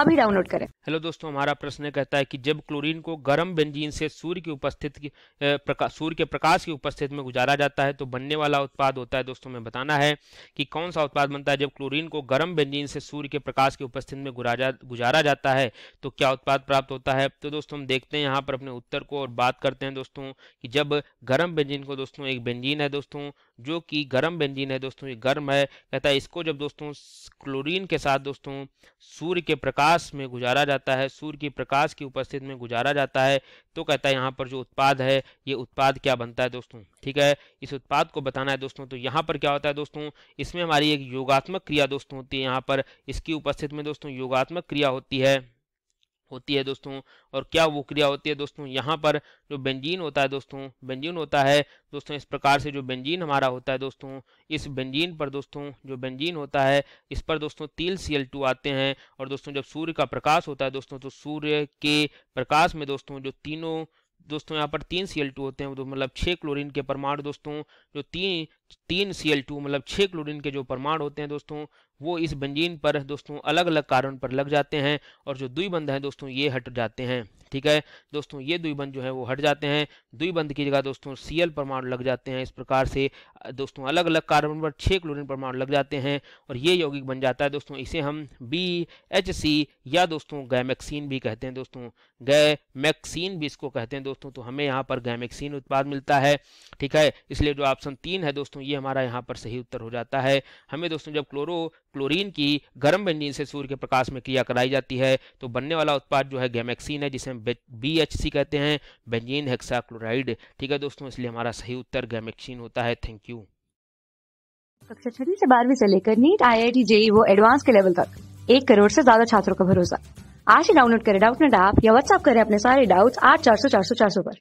अभी डाउनलोड करें हेलो दोस्तों हमारा प्रश्न कहता है कि जब क्लोरीन को गर्म बेंजीन से सूर्य की उपस्थिति सूर्य के प्रकाश की उपस्थिति में गुजारा जाता है तो बनने वाला उत्पाद होता है दोस्तों में बताना है कि कौन सा उत्पाद बनता है जब क्लोरीन को गर्म बेंजीन से सूर्य के प्रकाश की उपस्थिति में गुजारा जाता है तो क्या उत्पाद प्राप्त होता है तो दोस्तों हम देखते हैं यहाँ पर अपने उत्तर को और बात करते हैं दोस्तों कि जब गर्म बेंजीन को दोस्तों एक बेंजीन है दोस्तों जो कि गर्म बेंजीन है दोस्तों ये गर्म है कहता है इसको जब दोस्तों क्लोरीन के साथ दोस्तों सूर्य के प्रकाश प्रकाश में गुजारा जाता है सूर्य की प्रकाश की उपस्थिति में गुजारा जाता है तो कहता है यहाँ पर जो उत्पाद है ये उत्पाद क्या बनता है दोस्तों ठीक है इस उत्पाद को बताना है दोस्तों तो यहाँ पर क्या होता है दोस्तों इसमें हमारी एक योगात्मक क्रिया दोस्तों होती है यहाँ पर इसकी उपस्थिति में दोस्तों योगात्मक क्रिया होती है होती है दोस्तों और क्या वो क्रिया होती है दोस्तों यहाँ पर जो बेंजीन होता है दोस्तों बेंजीन होता है दोस्तों इस प्रकार से जो बेंजीन हमारा होता है दोस्तों इस बेंजीन पर दोस्तों जो बेंजीन होता है इस पर दोस्तों तील सी आते हैं और दोस्तों जब सूर्य का प्रकाश होता है दोस्तों तो सूर्य के प्रकाश में दोस्तों जो तीनों दोस्तों यहाँ पर तीन सी होते हैं तो मतलब छः क्लोरीन के परमाणु दोस्तों जो तीन तीन सी मतलब छः क्लोरीन के जो परमाणु होते हैं दोस्तों वो इस बंजीन पर दोस्तों अलग अलग कारण पर लग जाते हैं और जो दुई बंध हैं दोस्तों ये हट जाते हैं ठीक है दोस्तों ये द्विबंध जो है वो हट जाते हैं द्विबंध की जगह दोस्तों सीएल परमाणु लग जाते हैं इस प्रकार से दोस्तों अलग अलग कार्बन पर छः क्लोरीन परमाणु लग जाते हैं और ये यौगिक बन जाता है दोस्तों इसे हम बी एच सी या दोस्तों गैमेक्सीन भी कहते हैं दोस्तों गैमेक्सीन भी इसको कहते हैं दोस्तों तो हमें यहाँ पर गैमेक्सीन उत्पाद मिलता है ठीक है इसलिए जो ऑप्शन तीन है दोस्तों ये हमारा यहाँ पर सही उत्तर हो जाता है हमें दोस्तों जब क्लोरो क्लोरीन की गर्म बेंजीन से सूर्य के प्रकाश में क्रिया कराई जाती है तो बनने वाला उत्पाद जो है गैमेक्सिन है जिसे हम बी एच सी कहते हैं बेंजीन हेक्साक्लोराइड ठीक है दोस्तों इसलिए हमारा सही उत्तर गैमेक्सिन होता है थैंक यू कक्षा छठी से बारहवीं से लेकर NEET I I T JEE वो एडवांस के लेवल तक एक करोड़ से ज्यादा छात्रों का भरोसा आज ही डाउनलोड करें डाउट नेट ऐप या व्हाट्सअप करें अपने सारे डाउट्स आठ चार सौ चार सौ चार सौ पर